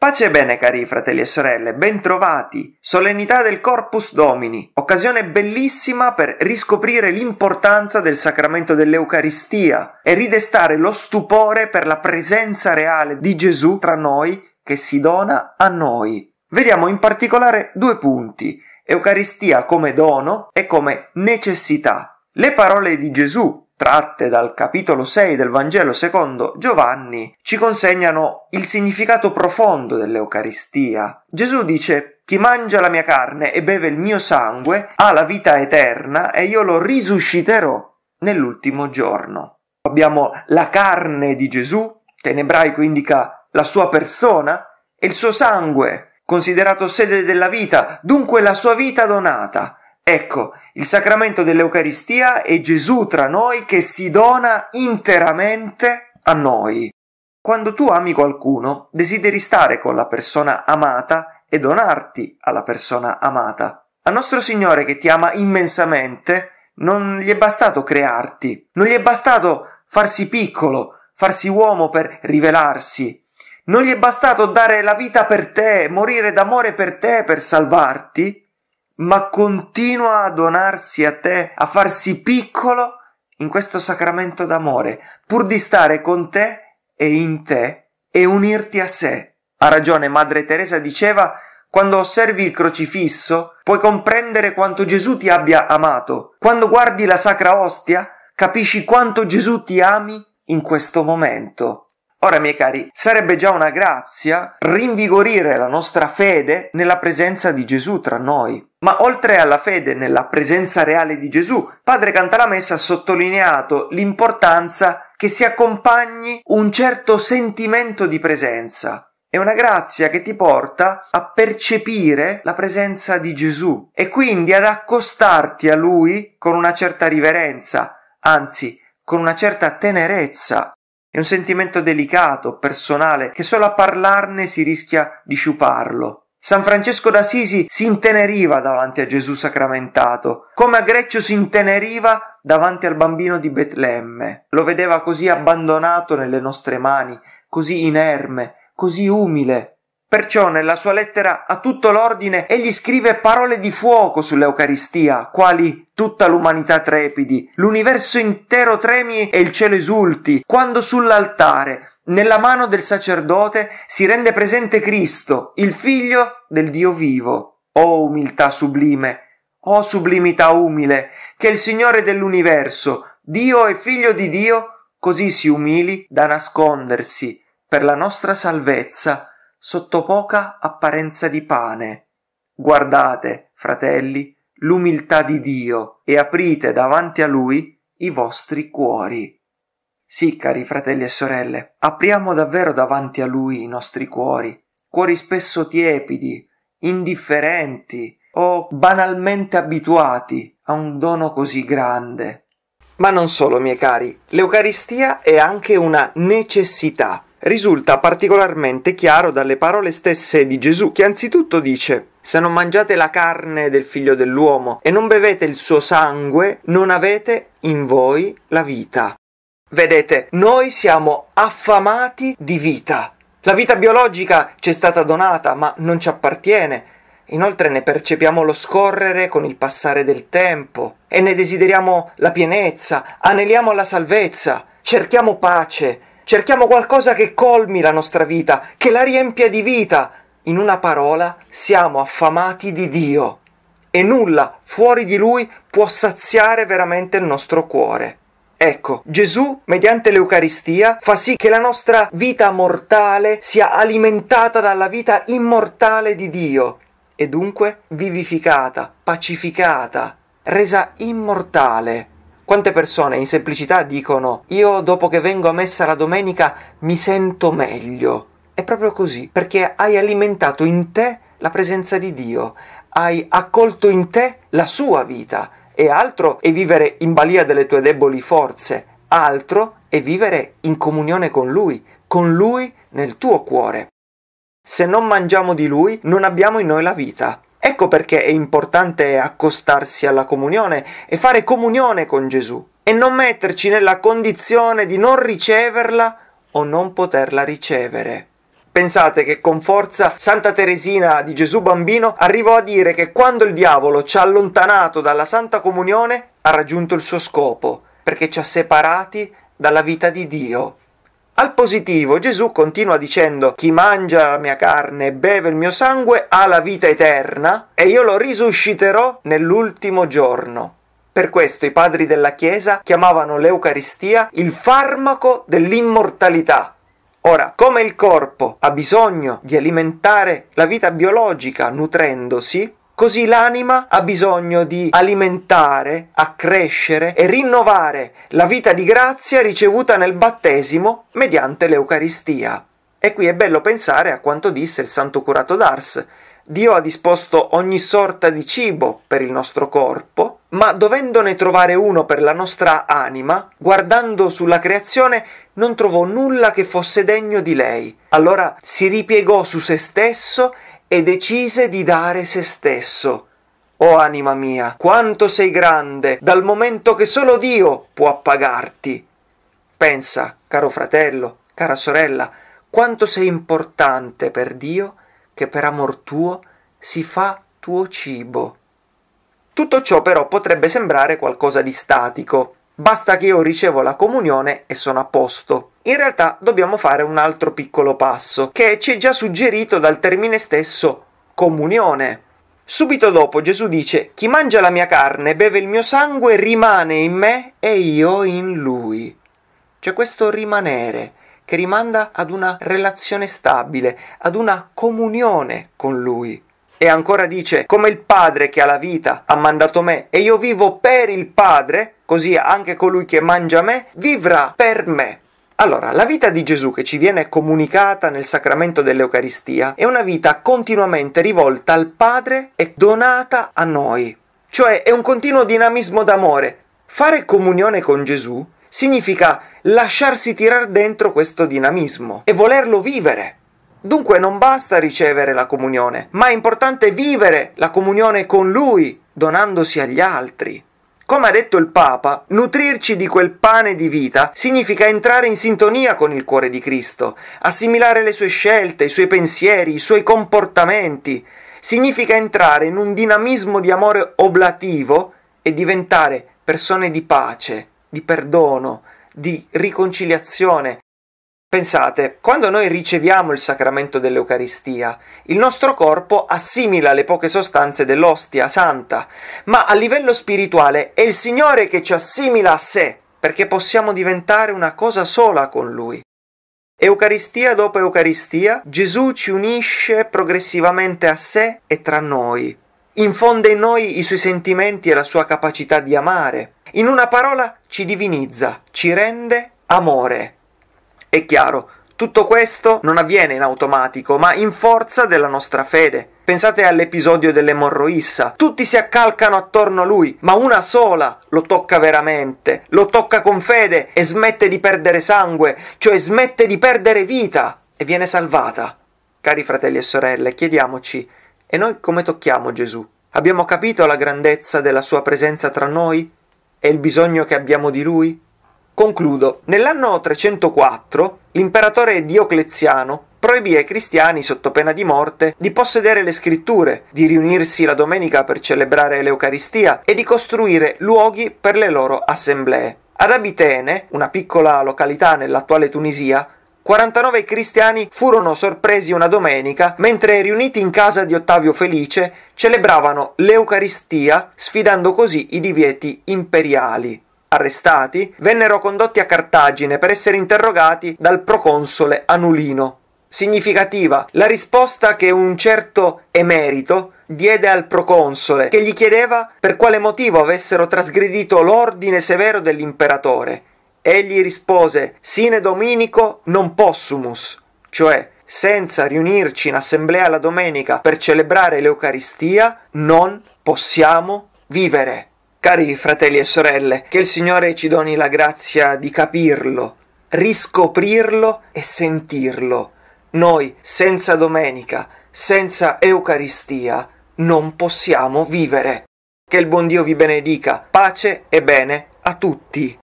Pace e bene, cari fratelli e sorelle, bentrovati! Solennità del Corpus Domini, occasione bellissima per riscoprire l'importanza del sacramento dell'Eucaristia e ridestare lo stupore per la presenza reale di Gesù tra noi che si dona a noi. Vediamo in particolare due punti, Eucaristia come dono e come necessità. Le parole di Gesù tratte dal capitolo 6 del Vangelo secondo Giovanni, ci consegnano il significato profondo dell'Eucaristia. Gesù dice chi mangia la mia carne e beve il mio sangue ha la vita eterna e io lo risusciterò nell'ultimo giorno. Abbiamo la carne di Gesù, che in ebraico indica la sua persona, e il suo sangue, considerato sede della vita, dunque la sua vita donata, Ecco, il sacramento dell'Eucaristia è Gesù tra noi che si dona interamente a noi. Quando tu ami qualcuno, desideri stare con la persona amata e donarti alla persona amata. A nostro Signore che ti ama immensamente, non gli è bastato crearti, non gli è bastato farsi piccolo, farsi uomo per rivelarsi, non gli è bastato dare la vita per te, morire d'amore per te per salvarti, ma continua a donarsi a te, a farsi piccolo in questo sacramento d'amore, pur di stare con te e in te e unirti a sé. Ha ragione Madre Teresa diceva, quando osservi il crocifisso, puoi comprendere quanto Gesù ti abbia amato. Quando guardi la sacra ostia, capisci quanto Gesù ti ami in questo momento. Ora, miei cari, sarebbe già una grazia rinvigorire la nostra fede nella presenza di Gesù tra noi. Ma oltre alla fede nella presenza reale di Gesù, Padre Cantalamessa ha sottolineato l'importanza che si accompagni un certo sentimento di presenza. È una grazia che ti porta a percepire la presenza di Gesù e quindi ad accostarti a Lui con una certa riverenza, anzi con una certa tenerezza è un sentimento delicato, personale, che solo a parlarne si rischia di sciuparlo. San Francesco d'Assisi si inteneriva davanti a Gesù sacramentato, come a Greccio si inteneriva davanti al bambino di Betlemme. Lo vedeva così abbandonato nelle nostre mani, così inerme, così umile, Perciò nella sua lettera a tutto l'ordine egli scrive parole di fuoco sull'Eucaristia, quali tutta l'umanità trepidi, l'universo intero tremi e il cielo esulti, quando sull'altare, nella mano del sacerdote, si rende presente Cristo, il figlio del Dio vivo. Oh umiltà sublime, oh sublimità umile, che il Signore dell'universo, Dio e figlio di Dio, così si umili da nascondersi per la nostra salvezza sotto poca apparenza di pane. Guardate, fratelli, l'umiltà di Dio e aprite davanti a Lui i vostri cuori. Sì, cari fratelli e sorelle, apriamo davvero davanti a Lui i nostri cuori, cuori spesso tiepidi, indifferenti o banalmente abituati a un dono così grande. Ma non solo, miei cari, l'Eucaristia è anche una necessità risulta particolarmente chiaro dalle parole stesse di Gesù, che anzitutto dice se non mangiate la carne del figlio dell'uomo e non bevete il suo sangue, non avete in voi la vita. Vedete, noi siamo affamati di vita. La vita biologica ci è stata donata, ma non ci appartiene. Inoltre ne percepiamo lo scorrere con il passare del tempo e ne desideriamo la pienezza, aneliamo la salvezza, cerchiamo pace, Cerchiamo qualcosa che colmi la nostra vita, che la riempia di vita. In una parola, siamo affamati di Dio e nulla fuori di Lui può saziare veramente il nostro cuore. Ecco, Gesù, mediante l'Eucaristia, fa sì che la nostra vita mortale sia alimentata dalla vita immortale di Dio e dunque vivificata, pacificata, resa immortale. Quante persone in semplicità dicono io dopo che vengo a messa la domenica mi sento meglio. È proprio così, perché hai alimentato in te la presenza di Dio, hai accolto in te la sua vita e altro è vivere in balia delle tue deboli forze, altro è vivere in comunione con Lui, con Lui nel tuo cuore. Se non mangiamo di Lui, non abbiamo in noi la vita. Ecco perché è importante accostarsi alla comunione e fare comunione con Gesù e non metterci nella condizione di non riceverla o non poterla ricevere. Pensate che con forza Santa Teresina di Gesù Bambino arrivò a dire che quando il diavolo ci ha allontanato dalla Santa Comunione ha raggiunto il suo scopo, perché ci ha separati dalla vita di Dio. Al positivo Gesù continua dicendo chi mangia la mia carne e beve il mio sangue ha la vita eterna e io lo risusciterò nell'ultimo giorno. Per questo i padri della Chiesa chiamavano l'Eucaristia il farmaco dell'immortalità. Ora, come il corpo ha bisogno di alimentare la vita biologica nutrendosi, Così l'anima ha bisogno di alimentare, accrescere e rinnovare la vita di grazia ricevuta nel battesimo mediante l'Eucaristia. E qui è bello pensare a quanto disse il santo curato d'Ars. Dio ha disposto ogni sorta di cibo per il nostro corpo, ma dovendone trovare uno per la nostra anima, guardando sulla creazione non trovò nulla che fosse degno di lei. Allora si ripiegò su se stesso e decise di dare se stesso. O oh, anima mia, quanto sei grande, dal momento che solo Dio può appagarti. Pensa, caro fratello, cara sorella, quanto sei importante per Dio che per amor tuo si fa tuo cibo. Tutto ciò però potrebbe sembrare qualcosa di statico, Basta che io ricevo la comunione e sono a posto. In realtà dobbiamo fare un altro piccolo passo, che ci è già suggerito dal termine stesso comunione. Subito dopo Gesù dice, chi mangia la mia carne, beve il mio sangue, rimane in me e io in lui. C'è questo rimanere che rimanda ad una relazione stabile, ad una comunione con lui. E ancora dice, come il Padre che ha la vita ha mandato me e io vivo per il Padre, così anche colui che mangia me vivrà per me. Allora, la vita di Gesù che ci viene comunicata nel sacramento dell'Eucaristia è una vita continuamente rivolta al Padre e donata a noi. Cioè è un continuo dinamismo d'amore. Fare comunione con Gesù significa lasciarsi tirare dentro questo dinamismo e volerlo vivere. Dunque non basta ricevere la comunione, ma è importante vivere la comunione con Lui, donandosi agli altri. Come ha detto il Papa, nutrirci di quel pane di vita significa entrare in sintonia con il cuore di Cristo, assimilare le sue scelte, i suoi pensieri, i suoi comportamenti. Significa entrare in un dinamismo di amore oblativo e diventare persone di pace, di perdono, di riconciliazione, Pensate, quando noi riceviamo il sacramento dell'Eucaristia, il nostro corpo assimila le poche sostanze dell'ostia santa, ma a livello spirituale è il Signore che ci assimila a sé, perché possiamo diventare una cosa sola con Lui. Eucaristia dopo Eucaristia, Gesù ci unisce progressivamente a sé e tra noi, infonde in noi i suoi sentimenti e la sua capacità di amare. In una parola, ci divinizza, ci rende amore. È chiaro, tutto questo non avviene in automatico, ma in forza della nostra fede. Pensate all'episodio dell'emorroissa. Tutti si accalcano attorno a lui, ma una sola lo tocca veramente, lo tocca con fede e smette di perdere sangue, cioè smette di perdere vita e viene salvata. Cari fratelli e sorelle, chiediamoci, e noi come tocchiamo Gesù? Abbiamo capito la grandezza della sua presenza tra noi e il bisogno che abbiamo di lui? Concludo. Nell'anno 304 l'imperatore Diocleziano proibì ai cristiani, sotto pena di morte, di possedere le scritture, di riunirsi la domenica per celebrare l'Eucaristia e di costruire luoghi per le loro assemblee. Ad Abitene, una piccola località nell'attuale Tunisia, 49 cristiani furono sorpresi una domenica mentre riuniti in casa di Ottavio Felice celebravano l'Eucaristia, sfidando così i divieti imperiali arrestati, vennero condotti a Cartagine per essere interrogati dal proconsole Anulino. Significativa la risposta che un certo emerito diede al proconsole, che gli chiedeva per quale motivo avessero trasgredito l'ordine severo dell'imperatore. Egli rispose Sine dominico non possumus, cioè senza riunirci in assemblea la domenica per celebrare l'Eucaristia non possiamo vivere. Cari fratelli e sorelle, che il Signore ci doni la grazia di capirlo, riscoprirlo e sentirlo. Noi senza domenica, senza Eucaristia, non possiamo vivere. Che il buon Dio vi benedica, pace e bene a tutti.